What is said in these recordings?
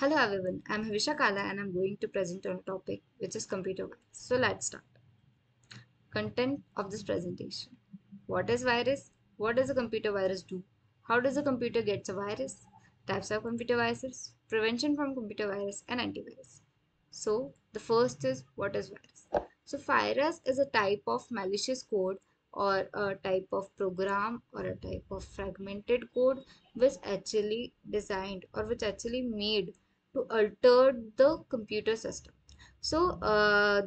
Hello everyone, I am Havisha Kala and I am going to present on a topic which is computer virus. So let's start. Content of this presentation. What is virus? What does a computer virus do? How does a computer get a virus? Types of computer viruses, prevention from computer virus and antivirus. So the first is what is virus? So virus is a type of malicious code or a type of program or a type of fragmented code which actually designed or which actually made to alter the computer system so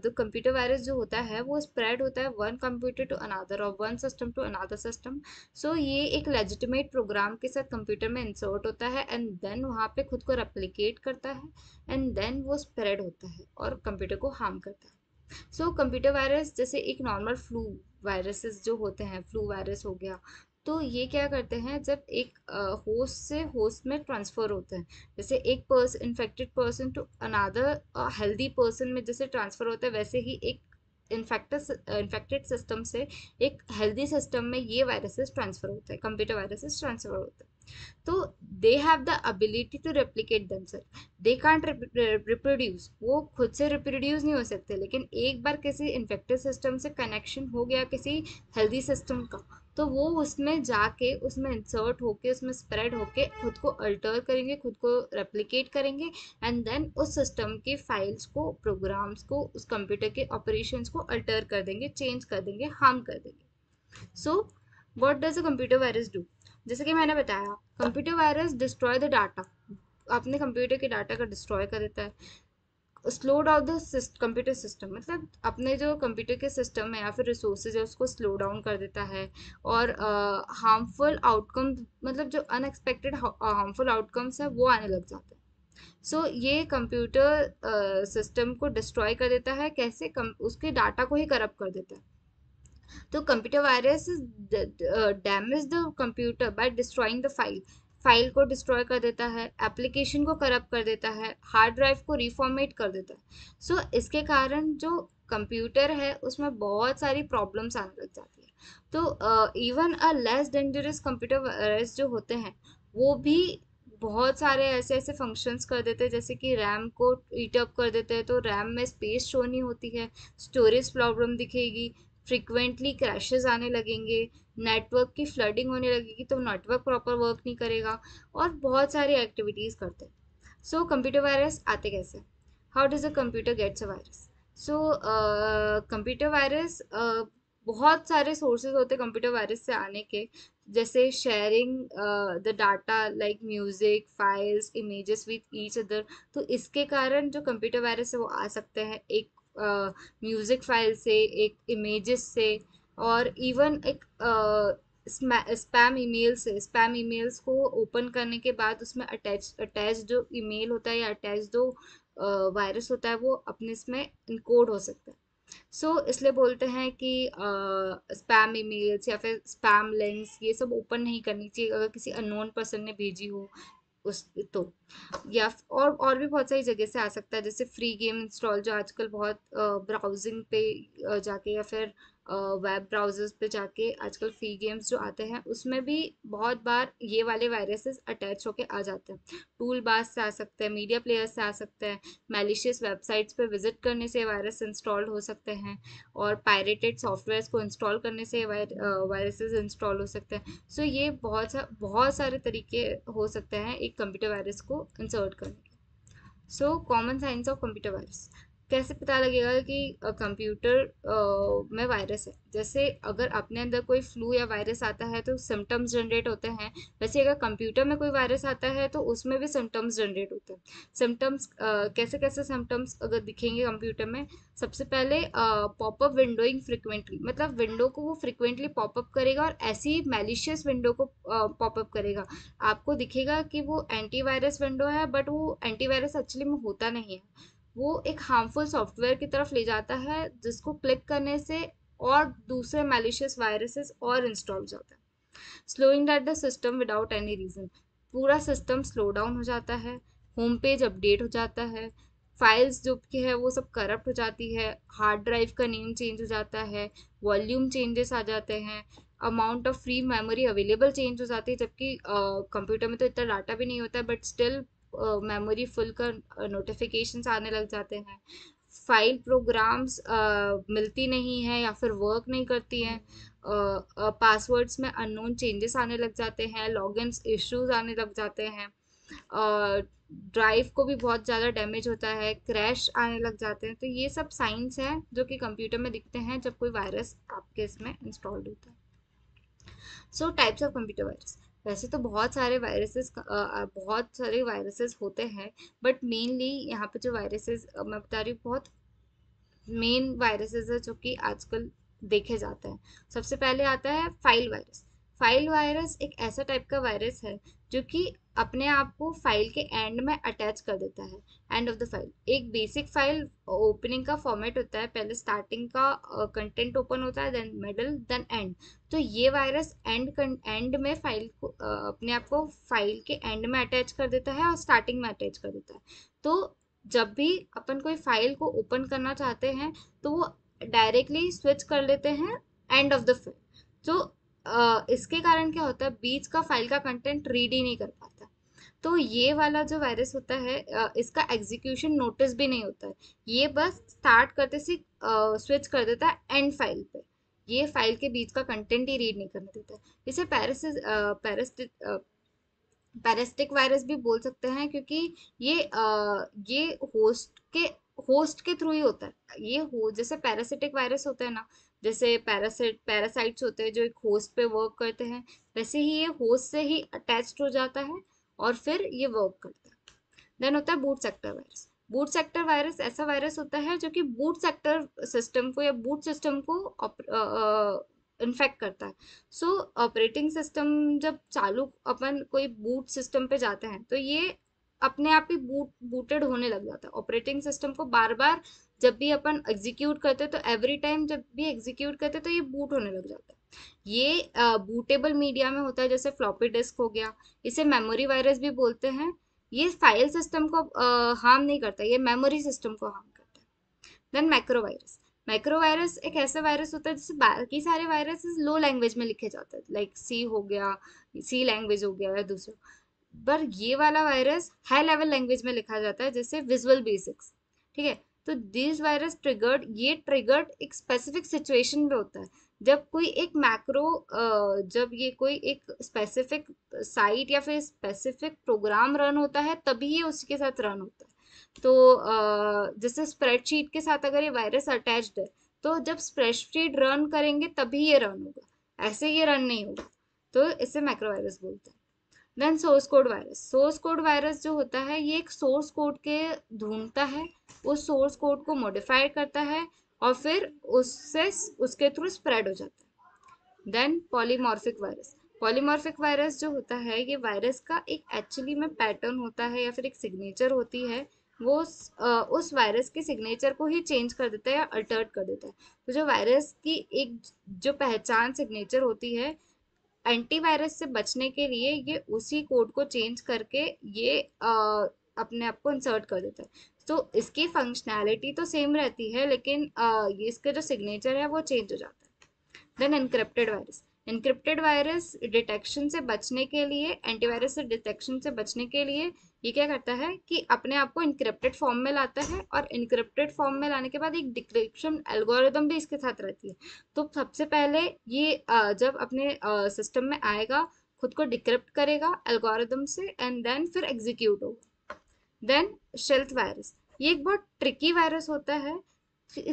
the computer virus जो होता है वो spread होता है one computer to another और one system to another system so ये एक legitimate programme के साथ कंप्यूटर में इंसर्ट होता है एंड देन वहाँ पे खुद को रेप्लीकेट करता है एंड देन वो स्प्रेड होता है और कंप्यूटर को हार्म करता है सो कंप्यूटर वायरस जैसे एक नॉर्मल फ्लू वायरसेस जो होते हैं फ्लू वायरस हो गया तो ये क्या करते हैं जब एक होस्ट से होस्ट में ट्रांसफ़र होता है जैसे एक person infected person to another healthy person में जैसे ट्रांसफ़र होता है वैसे ही एक इन्फेक्टेड इन्फेक्टेड सिस्टम से एक हेल्दी सिस्टम में ये वायरसेस ट्रांसफ़र होता है कंप्यूटर वायरसेस ट्रांसफ़र होते हैं तो they have the ability to replicate them sir they can't reproduce वो खुद से रिप्रोड्यूस नहीं हो सकते लेकिन एक बार किसी इन्फेक्टेड सिस्टम से कनेक्शन हो गया किसी हेल्दी सिस्टम का तो वो उसमें जाके उसमें इंसर्ट होके उसमें स्प्रेड होके खुद को अल्टर करेंगे खुद को रेप्लिकेट करेंगे एंड देन उस सिस्टम के फाइल्स को प्रोग्राम्स को उस कंप्यूटर के ऑपरेशंस को अल्टर कर देंगे चेंज कर देंगे हार्म कर देंगे so what does a computer virus do जैसे कि मैंने बताया computer virus destroy the data अपने कंप्यूटर के डाटा का डिस्ट्रॉय कर देता है slow down the computer system मतलब अपने जो कंप्यूटर के सिस्टम है या फिर रिसोर्सेज है उसको स्लो डाउन कर देता है और हार्मफुल uh, आउटकम मतलब जो अनएक्सपेक्टेड हार्मफुल आउटकम्स है वो आने लग जाते हैं सो so, ये कंप्यूटर सिस्टम uh, को डिस्ट्रॉय कर देता है कैसे कम उसके डाटा को ही करप्ट कर देता है तो computer virus damage the computer by destroying the file file को डिस्ट्रॉय कर देता है एप्लीकेशन को करप्ट कर देता है हार्ड ड्राइव को रिफॉर्मेट कर देता है सो so, इसके कारण जो कंप्यूटर है उसमें बहुत सारी प्रॉब्लम्स आने लग जाती है तो even a less dangerous computer virus जो होते हैं वो भी बहुत सारे ऐसे ऐसे फंक्शंस कर देते हैं जैसे कि रैम को ईटअप कर देते हैं तो रैम में स्पेस शो नहीं होती है स्टोरेज प्रॉब्लम दिखेगी फ्रिक्वेंटली क्रैशेज आने लगेंगे नेटवर्क की फ्लडिंग होने लगेगी तो नेटवर्क प्रॉपर वर्क नहीं करेगा और बहुत सारी एक्टिविटीज़ करते हैं सो कंप्यूटर वायरस आते कैसे how does a computer gets a virus so computer virus बहुत सारे सोर्सेज होते हैं कंप्यूटर वायरस से आने के जैसे sharing the data like music files images with each other तो इसके कारण जो कंप्यूटर वायरस है वो आ सकते हैं एक म्यूज़िक फाइल से एक इमेजेस से और इवन एक स्पैम ईमेल से स्पैम ईमेल्स को ओपन करने के बाद उसमें अटैच अटैच जो ईमेल होता है या अटैच जो वायरस होता है वो अपने इसमें इनकोड हो सकता है सो so, इसलिए बोलते हैं कि स्पैम ईमेल्स या फिर स्पैम लिंक्स ये सब ओपन नहीं करनी चाहिए अगर किसी अननोन पर्सन ने भेजी हो उस तो या और और भी बहुत सारी जगह से आ सकता है जैसे फ्री गेम इंस्टॉल जो आजकल बहुत ब्राउजिंग पे जाके या फिर वेब ब्राउज़र्स पे जाके आजकल फ्री गेम्स जो आते हैं उसमें भी बहुत बार ये वाले वायरसेस अटैच होके आ जाते हैं टूल बार से आ सकते हैं मीडिया प्लेयर्स से आ सकते हैं मेलिशियस वेबसाइट्स पे विजिट करने से वायरस इंस्टॉल हो सकते हैं और पायरेटेड सॉफ्टवेयर को इंस्टॉल करने से वायरसेस इंस्टॉल हो सकते हैं सो ये बहुत सा बहुत सारे तरीके हो सकते हैं एक कंप्यूटर वायरस को इंसर्ट करने के so common science of computer virus कैसे पता लगेगा कि कंप्यूटर में वायरस है जैसे अगर अपने अंदर कोई फ्लू या वायरस आता है तो सिम्टम्स जनरेट होते हैं वैसे अगर कंप्यूटर में कोई वायरस आता है तो उसमें भी सिम्टम्स जनरेट होते हैं सिम्टम्स कैसे कैसे सिम्टम्स अगर दिखेंगे कंप्यूटर में सबसे पहले पॉपअप विंडोइंग फ्रिक्वेंटली मतलब विंडो को वो फ्रिक्वेंटली पॉपअप करेगा और ऐसी मेलिशियस विंडो को पॉपअप करेगा आपको दिखेगा कि वो एंटीवायरस विंडो है बट वो एंटीवायरस एक्चुअली में होता नहीं है वो एक हार्मफुल सॉफ्टवेयर की तरफ ले जाता है जिसको क्लिक करने से और दूसरे मेलिशियस वायरसेस और इंस्टॉल हो जाता है slowing date the system without any reason पूरा सिस्टम स्लो डाउन हो जाता है होम पेज अपडेट हो जाता है फाइल्स जो की है वो सब करप्ट हो जाती है हार्ड ड्राइव का नेम चेंज हो जाता है वॉल्यूम चेंजेस आ जाते हैं amount of free memory available change हो जाती है जबकि कंप्यूटर uh, में तो इतना डाटा भी नहीं होता है बट स्टिल मेमोरी फुल कर नोटिफिकेशंस आने लग जाते हैं फाइल प्रोग्राम्स मिलती नहीं है या फिर वर्क नहीं करती हैं पासवर्ड्स में अननोन चेंजेस आने लग जाते हैं लॉगिन इश्यूज आने लग जाते हैं ड्राइव को भी बहुत ज़्यादा डैमेज होता है क्रैश आने लग जाते हैं तो ये सब साइंस हैं जो कि कंप्यूटर में दिखते हैं जब कोई वायरस आपके इसमें इंस्टॉल्ड होता है so types of computer virus वैसे तो बहुत सारे वायरसेस बहुत सारे वायरसेस होते हैं बट मेनली यहाँ पे जो वायरसेस मैं बता रही हूँ बहुत मेन वायरसेस है जो कि आजकल देखे जाते हैं सबसे पहले आता है फाइल वायरस फाइल वायरस एक ऐसा टाइप का वायरस है जो कि अपने आप को फाइल के एंड में अटैच कर देता है एंड ऑफ द फाइल एक बेसिक फाइल ओपनिंग का फॉर्मेट होता है पहले स्टार्टिंग का कंटेंट uh, ओपन होता है देन मिडल देन एंड तो ये वायरस एंड एंड में फाइल को uh, अपने आप को फाइल के एंड में अटैच कर देता है और स्टार्टिंग में अटैच कर देता है तो जब भी अपन कोई फाइल को ओपन करना चाहते हैं तो वो डायरेक्टली स्विच कर लेते हैं एंड ऑफ द फाइल तो इसके कारण क्या होता है बीच का फाइल का कंटेंट रीड ही नहीं कर पाता तो ये वाला जो वायरस होता है इसका एग्जीक्यूशन नोटिस भी नहीं होता है ये बस स्टार्ट करते से स्विच कर देता है एंड फाइल पे ये फाइल के बीच का कंटेंट ही रीड नहीं करने देता इसे पैरस पैरस्टिक पैरेस्टिक वायरस भी बोल सकते हैं क्योंकि ये आ, ये होस्ट के होस्ट के थ्रू ही होता है ये हो जैसे पैरासिटिक वायरस होता है ना जैसे पैरासिट पैरासाइट्स होते हैं जो एक होस्ट पे वर्क करते हैं वैसे ही ये होस्ट से ही अटैच्ड हो जाता है और फिर ये वर्क करता है देन होता है boot sector virus boot sector virus ऐसा वायरस होता है जो कि बूट सेक्टर सिस्टम को या बूट सिस्टम को इन्फेक्ट करता है सो ऑपरेटिंग सिस्टम जब चालू अपन कोई बूट सिस्टम पे जाते हैं तो ये अपने आप ही बूट बूटेड होने लग जाता है ऑपरेटिंग सिस्टम को बार बार जब भी अपन एग्जीक्यूट करते हैं तो एवरी टाइम जब भी एग्जीक्यूट करते हैं तो ये बूट होने लग जाता है ये बूटेबल मीडिया में होता है जैसे फ्लॉपी डिस्क हो गया इसे मेमोरी वायरस भी बोलते हैं ये फाइल सिस्टम को हार्म नहीं करता ये मेमोरी सिस्टम को हार्म करता है देन माइक्रो वायरस एक ऐसा वायरस होता है जिससे बाकी सारे वायरस लो लैंग्वेज में लिखे जाते हैं लाइक सी हो गया सी लैंग्वेज हो गया या दूसरा पर ये वाला वायरस हाई लेवल लैंग्वेज में लिखा जाता है जैसे विजुअल बेसिक्स ठीक है तो दिस वायरस ट्रिगर्ड ये ट्रिगर्ड एक स्पेसिफिक सिचुएशन में होता है जब कोई एक मैक्रो जब ये कोई एक स्पेसिफिक साइट या फिर स्पेसिफिक प्रोग्राम रन होता है तभी ये उसके साथ रन होता है तो जैसे स्प्रेडशीट के साथ अगर ये वायरस अटैच्ड है तो जब स्प्रेडशीट रन करेंगे तभी ये रन होगा ऐसे ये रन नहीं होगा तो इसे वायरस बोलते हैं then source code virus source code virus जो होता है ये एक सोर्स कोड के ढूंढता है उस सोर्स कोड को मॉडिफाई करता है और फिर उससे उसके थ्रू स्प्रेड हो जाता है then polymorphic virus polymorphic virus जो होता है ये वायरस का एक एक्चुअली में पैटर्न होता है या फिर एक सिग्नेचर होती है वो उस वायरस के सिग्नेचर को ही चेंज कर देता है या अल्टर्ट कर देता है तो जो वायरस की एक जो पहचान सिग्नेचर होती है एंटीवायरस से बचने के लिए ये उसी कोड को चेंज करके ये आ, अपने आप को इंसर्ट कर देता है तो इसकी फंक्शनैलिटी तो सेम रहती है लेकिन आ, ये इसका जो सिग्नेचर है वो चेंज हो जाता है then encrypted virus encrypted virus detection से बचने के लिए एंटीवायरस से डिटेक्शन से बचने के लिए ये क्या करता है कि अपने आप को इनक्रिप्टेड फॉर्म में लाता है और इनक्रिप्टेड फॉर्म में लाने के बाद एक डिक्रिप्शन एल्गोरिदम भी इसके साथ रहती है तो सबसे पहले ये जब अपने सिस्टम में आएगा खुद को डिक्रिप्ट करेगा एल्गोरिदम से एंड देन फिर एग्जीक्यूट होगा देन शेल्थ वायरस ये एक बहुत ट्रिकी वायरस होता है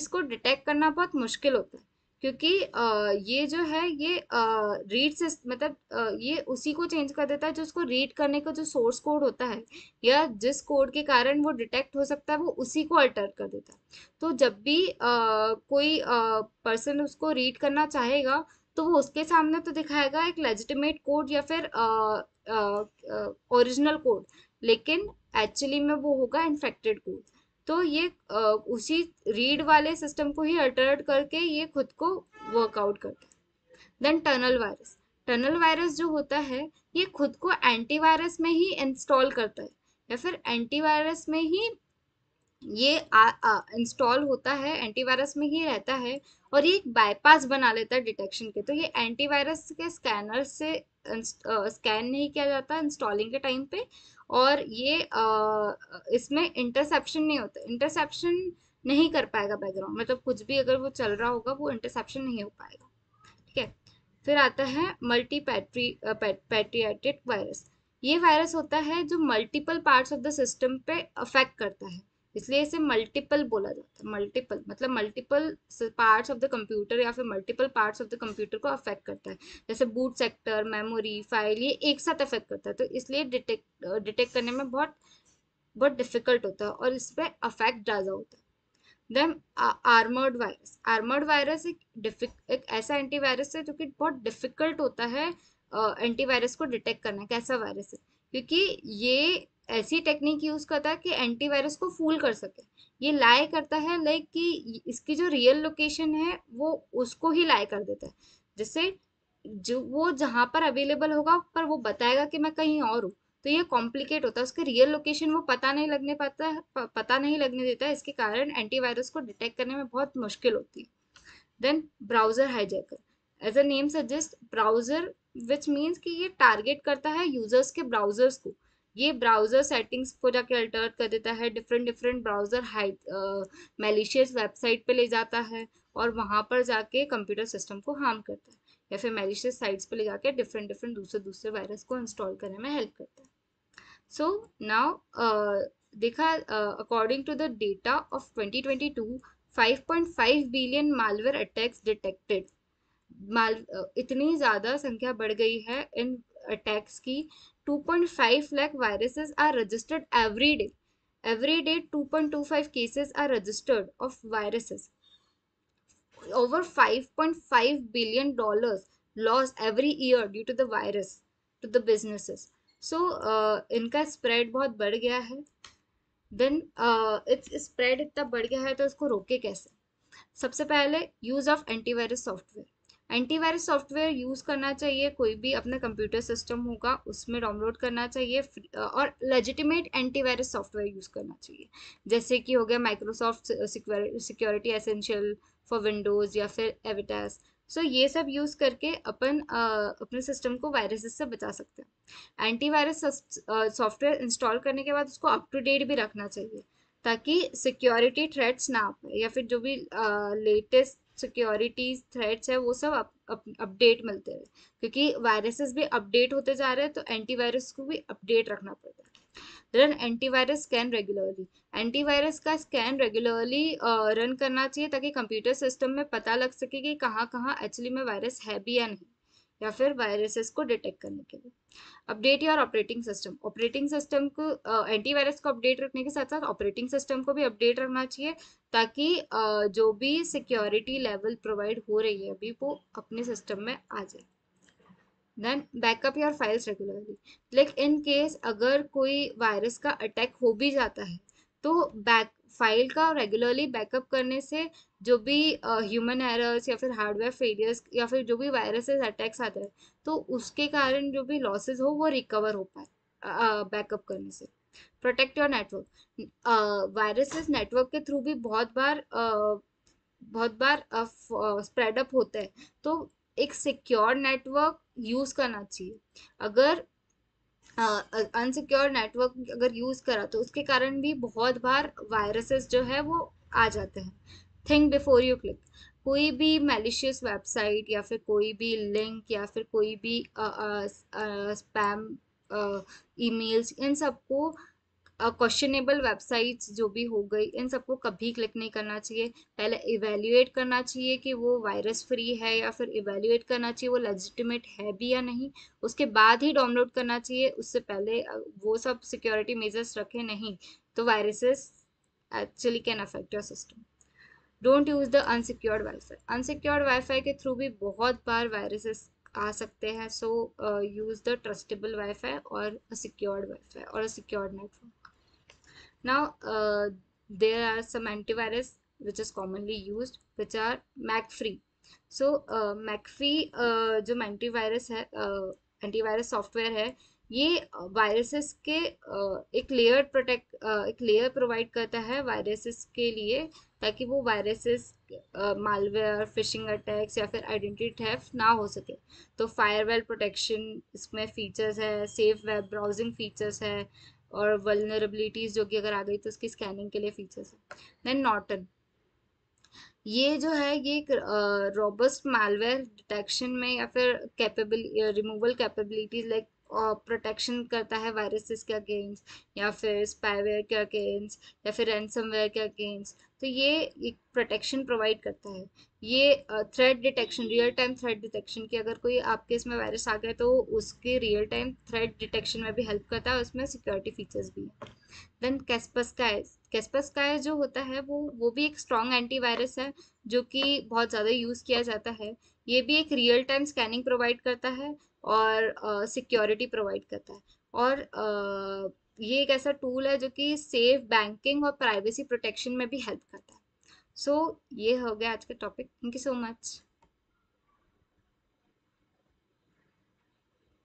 इसको डिटेक्ट करना बहुत मुश्किल होता है क्योंकि ये जो है ये रीड से मतलब ये उसी को चेंज कर देता है जो उसको रीड करने का जो सोर्स कोड होता है या जिस कोड के कारण वो डिटेक्ट हो सकता है वो उसी को अल्टर कर देता है तो जब भी कोई पर्सन उसको रीड करना चाहेगा तो वो उसके सामने तो दिखाएगा एक लेजिटिमेट कोड या फिर ओरिजिनल कोड लेकिन एक्चुअली में वो होगा इन्फेक्टेड कोड तो ये उसी रीड वाले सिस्टम को ही अल्टरट करके ये खुद को वर्कआउट करता है then tunnel virus tunnel virus जो होता है ये खुद को एंटीवायरस में ही इंस्टॉल करता है या फिर एंटीवायरस में ही ये इंस्टॉल होता है एंटीवायरस में ही रहता है और ये एक बाईपास बना लेता है डिटेक्शन के तो ये एंटीवायरस के स्कैनर से स्कैन नहीं किया जाता इंस्टॉलिंग के टाइम पे और ये आ, इसमें इंटरसेप्शन नहीं होता इंटरसेप्शन नहीं कर पाएगा बैकग्राउंड मतलब कुछ भी अगर वो चल रहा होगा वो इंटरसेप्शन नहीं हो पाएगा ठीक है फिर आता है मल्टी पैट्री पैट्रियाटिक वायरस ये वायरस होता है जो multiple parts of the system पे अफेक्ट करता है इसलिए इसे मल्टीपल बोला जाता है मल्टीपल मतलब multiple parts of the computer या फिर multiple parts of the computer को अफेक्ट करता है जैसे बूट सेक्टर मेमोरी फाइल ये एक साथ अफेक्ट करता है तो इसलिए डिटेक्ट डिटेक्ट करने में बहुत बहुत डिफिकल्ट होता है और इस पर अफेक्ट ज़्यादा होता है then armoured virus armoured virus एक डिफिक एक ऐसा एंटीवायरस है जो कि बहुत डिफिकल्ट होता है एंटीवायरस uh, को डिटेक्ट करना कैसा वायरस है क्योंकि ये ऐसी टेक्निक यूज़ करता है कि एंटीवायरस को फूल कर सके ये लाए करता है लाइक कि इसकी जो रियल लोकेशन है वो उसको ही लाए कर देता है जैसे जो वो जहाँ पर अवेलेबल होगा पर वो बताएगा कि मैं कहीं और हूँ तो ये कॉम्प्लिकेट होता है उसके रियल लोकेशन वो पता नहीं लगने पाता प, पता नहीं लगने देता है इसके कारण एंटीवायरस को डिटेक्ट करने में बहुत मुश्किल होती है then browser hijacker as a name suggest browser which means कि ये टारगेट करता है यूजर्स के ब्राउज़र्स को ये ब्राउज़र सेटिंग्स को जाके अल्टर कर देता है डिफरेंट डिफरेंट ब्राउज़र हाई मेलिशियस वेबसाइट पे ले जाता है और वहाँ पर जाके कंप्यूटर सिस्टम को हार्म करता है या फिर मेलिशियस साइट्स पे ले जाके डिफरेंट डिफरेंट दूसरे दूसरे वायरस को इंस्टॉल करने में हेल्प करता है सो नाउ देखा according to the data of point five billion malware attacks detected माल इतनी ज़्यादा संख्या बढ़ गई है इन अटैक्स की 2.5 lakh viruses are registered every day every day five cases are registered of viruses over five point five billion dollar loss every year due to the virus to the businesses so इनका spread बहुत बढ़ गया है then it's spread इतना बढ़ गया है तो इसको रोके कैसे सबसे पहले use of antivirus software antivirus software use करना चाहिए कोई भी अपना कंप्यूटर सिस्टम होगा उसमें डाउनलोड करना चाहिए और लेजिटिमेट एंटीवायरस सॉफ्टवेयर यूज़ करना चाहिए जैसे कि हो गया Microsoft Security Essential for Windows या फिर एविटास सो so, ये सब यूज़ करके अपन आ, अपने सिस्टम को वायरसेस से बचा सकते हैं एंटीवायरस सॉफ्टवेयर इंस्टॉल करने के बाद उसको अप टू डेट भी रखना चाहिए ताकि सिक्योरिटी थ्रेट्स ना आ पाए या फिर जो भी लेटेस्ट सिक्योरिटीज थ्रेड्स है वो सब अपडेट मिलते रहे क्योंकि वायरसेस भी अपडेट होते जा रहे हैं तो एंटीवायरस को भी अपडेट रखना पड़ता है run antivirus scan regularly antivirus का स्कैन रेगुलरली रन करना चाहिए ताकि कंप्यूटर सिस्टम में पता लग सके कि कहाँ कहाँ एक्चुअली में वायरस है भी या नहीं या फिर वायरसेस को डिटेक्ट करने के लिए update your operating system operating system को एंटीवायरस को अपडेट रखने के साथ साथ ऑपरेटिंग सिस्टम को भी अपडेट रखना चाहिए ताकि जो भी सिक्योरिटी लेवल प्रोवाइड हो रही है अभी वो अपने सिस्टम में आ जाए then backup your files regularly like in case अगर कोई वायरस का अटैक हो भी जाता है तो बैक फाइल का रेगुलरली बैकअप करने से जो भी ह्यूमन uh, एरर्स या फिर हार्डवेयर फेलियर्स या फिर जो भी वायरसेस अटैक्स आते हैं तो उसके कारण जो भी लॉसेज हो वो रिकवर हो पाए बैकअप uh, करने से protect your network viruses network के थ्रू भी बहुत बार uh, बहुत बार स्प्रेडअप uh, होते हैं तो एक सिक्योर नेटवर्क यूज़ करना चाहिए अगर हाँ, अनसिक्योर नेटवर्क अगर यूज़ करा तो उसके कारण भी बहुत बार वायरसेस जो है वो आ जाते हैं थिंक बिफोर यू क्लिक कोई भी मेलिशियस वेबसाइट या फिर कोई भी लिंक या फिर कोई भी स्पैम ईमेल्स इन सबको क्वेश्चनेबल वेबसाइट्स जो भी हो गई इन सबको कभी क्लिक नहीं करना चाहिए पहले इवेल्यूएट करना चाहिए कि वो वायरस फ्री है या फिर इवेल्यूएट करना चाहिए वो लेजिटिमेट है भी या नहीं उसके बाद ही डाउनलोड करना चाहिए उससे पहले वो सब सिक्योरिटी मेजर्स रखे नहीं तो viruses actually can affect your system don't use the unsecured wifi unsecured wifi के थ्रू भी बहुत बार वायरसेस आ सकते हैं so use the trustable wifi और अ सिक्योर्ड वाईफाई और a secured network now uh, there are some antivirus which is commonly used which are free so uh, free uh, uh, antivirus hai uh, antivirus software है ये viruses के uh, एक layer protect uh, एक layer provide करता है viruses के लिए ताकि वो वायरसेस मालवेयर फिशिंग अटैक्स या फिर आइडेंटिटी थेफ्ट ना हो सके तो फायरवेल प्रोटेक्शन इसमें फीचर्स है सेफ वेब ब्राउजिंग फीचर्स है और वलनरेबिलिटीज जो कि अगर आ गई तो उसकी स्कैनिंग के लिए फीचर्स है देन नॉटन ये जो है ये एक रॉबस्ट मालवेयर डिटेक्शन में या फिर कैपेबिल रिमूवल कैपेबिलिटीज लाइक प्रोटेक्शन करता है वायरसेस के अगेंस्ट या फिर स्पाईवेयर के अगेंस्ट या फिर रैनसमवेयर के अगेंस्ट तो ये एक प्रोटेक्शन प्रोवाइड करता है ये threat detection real time threat detection की अगर कोई आपके इसमें वायरस आ गया तो उसके रियल टाइम थ्रेड डिटेक्शन में भी हेल्प करता है उसमें सिक्योरिटी फीचर्स भी देन कैस्पस का है का है जो होता है वो वो भी एक स्ट्रॉन्ग एंटीवायरस है जो कि बहुत ज़्यादा यूज़ किया जाता है ये भी एक रियल टाइम स्कैनिंग प्रोवाइड करता है और सिक्योरिटी uh, प्रोवाइड करता है और uh, ये एक ऐसा टूल है जो कि सेफ बैंकिंग और प्राइवेसी प्रोटेक्शन में भी हेल्प करता है सो so, ये हो गया आज का topic thank you so much